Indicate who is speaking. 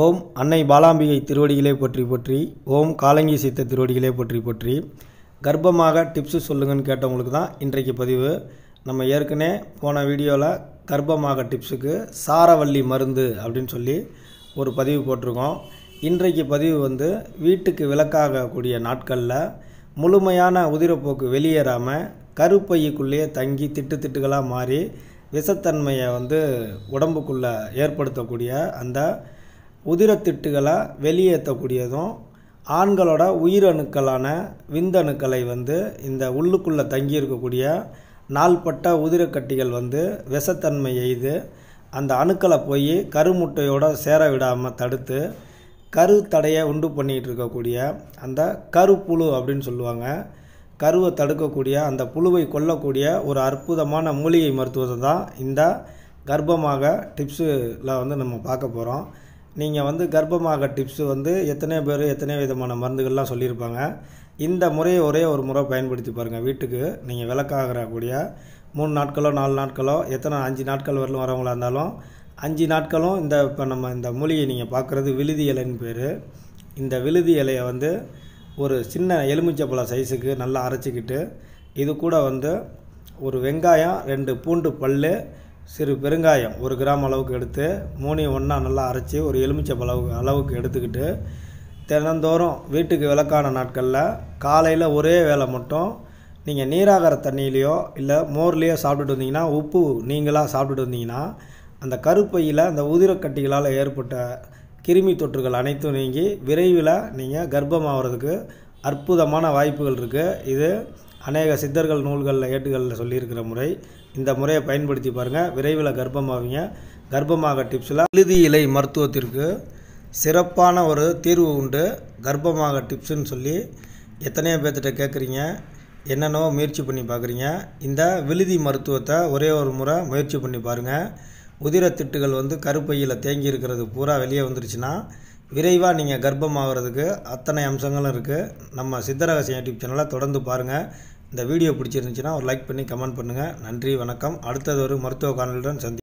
Speaker 1: ஓம் அன்னை பாலாம்பிகை திருவடிகளே போற்றி போற்றி ஓம் காலங்கி சித்த திருவடிகளே போற்றி போற்றி கர்ப்பமாக டிப்ஸு சொல்லுங்கன்னு கேட்டவங்களுக்கு தான் இன்றைக்கு பதிவு நம்ம ஏற்கனவே போன வீடியோவில் கர்ப்பமாக டிப்ஸுக்கு சாரவள்ளி மருந்து அப்படின்னு சொல்லி ஒரு பதிவு போட்டிருக்கோம் இன்றைக்கு பதிவு வந்து வீட்டுக்கு விளக்காகக்கூடிய நாட்களில் முழுமையான உதிரப்போக்கு வெளியேறாமல் கருப்பைக்குள்ளேயே தங்கி திட்டு திட்டுகளாக மாறி விஷத்தன்மையை வந்து உடம்புக்குள்ளே ஏற்படுத்தக்கூடிய அந்த உதிரத்திட்டுகளை வெளியேற்றக்கூடியதும் ஆண்களோட உயிரணுக்களான விந்தணுக்களை வந்து இந்த உள்ளுக்குள்ளே தங்கியிருக்கக்கூடிய நாள்பட்ட உதிரக்கட்டிகள் வந்து விஷத்தன்மை எய்து அந்த அணுக்களை போய் கருமுட்டையோடு சேர விடாமல் தடுத்து கரு தடையை உண்டு பண்ணிகிட்டு இருக்கக்கூடிய அந்த கருப்புழு அப்படின்னு சொல்லுவாங்க கருவை தடுக்கக்கூடிய அந்த புழுவை கொல்லக்கூடிய ஒரு அற்புதமான மூலிகை மருத்துவத்தை தான் இந்த கர்ப்பமாக டிப்ஸில் வந்து நம்ம பார்க்க போகிறோம் நீங்கள் வந்து கர்ப்பமாக டிப்ஸு வந்து எத்தனை பேர் எத்தனை விதமான மருந்துகள்லாம் சொல்லியிருப்பாங்க இந்த முறையை ஒரே ஒரு முறை பயன்படுத்தி பாருங்கள் வீட்டுக்கு நீங்கள் விளக்காகிறக்கூடிய மூணு நாட்களோ நாலு நாட்களோ எத்தனை அஞ்சு நாட்கள் வரலும் வரவங்களா இருந்தாலும் அஞ்சு நாட்களும் இந்த இப்போ நம்ம இந்த மூலிகை நீங்கள் பார்க்குறது விழுதி இலைன்னு பேர் இந்த விழுதி இலையை வந்து ஒரு சின்ன எலுமிச்சப்பழ சைஸுக்கு நல்லா அரைச்சிக்கிட்டு இது கூட வந்து ஒரு வெங்காயம் ரெண்டு பூண்டு பல் சிறு பெருங்காயம் ஒரு கிராம் அளவுக்கு எடுத்து மூணையும் ஒன்றா நல்லா அரைச்சி ஒரு எலுமிச்சம் அளவுக்கு அளவுக்கு எடுத்துக்கிட்டு தினந்தோறும் வீட்டுக்கு விளக்கான நாட்களில் காலையில் ஒரே வேலை மட்டும் நீங்கள் நீராகார தண்ணியிலையோ இல்லை மோர்லேயோ சாப்பிட்டுட்டு வந்தீங்கன்னா உப்பு நீங்களாக சாப்பிட்டுட்டு வந்தீங்கன்னா அந்த கருப்பையில் அந்த உதிரக்கட்டிகளால் ஏற்பட்ட கிருமி தொற்றுகள் அனைத்தும் நீங்கி விரைவில் நீங்கள் கர்ப்பமாகறதுக்கு அற்புதமான வாய்ப்புகள் இருக்குது இது அநேக சித்தர்கள் நூல்களில் ஏட்டுகளில் சொல்லியிருக்கிற முறை இந்த முறையை பயன்படுத்தி பாருங்கள் விரைவில் கர்ப்பமாவீங்க கர்ப்பமாக டிப்ஸில் எழுதி இலை மருத்துவத்திற்கு சிறப்பான ஒரு தீர்வு உண்டு கர்ப்பமாக டிப்ஸுன்னு சொல்லி எத்தனையோ பேர்த்திட்ட கேட்குறீங்க என்னென்னோ முயற்சி பண்ணி பார்க்குறீங்க இந்த விழுதி மருத்துவத்தை ஒரே ஒரு முறை முயற்சி பண்ணி பாருங்கள் உதிரத்திட்டுகள் வந்து கருப்பையில் தேங்கி இருக்கிறது பூரா வெளியே வந்துருச்சுன்னா விரைவாக நீங்கள் கர்ப்பமாகிறதுக்கு அத்தனை அம்சங்களும் இருக்குது நம்ம சித்தரகசிய யூடியூப் சேனலை தொடர்ந்து பாருங்கள் இந்த வீடியோ பிடிச்சிருந்துச்சுன்னா ஒரு லைக் பண்ணி கமெண்ட் பண்ணுங்கள் நன்றி வணக்கம் அடுத்தது ஒரு மருத்துவ காணலுடன் சந்தி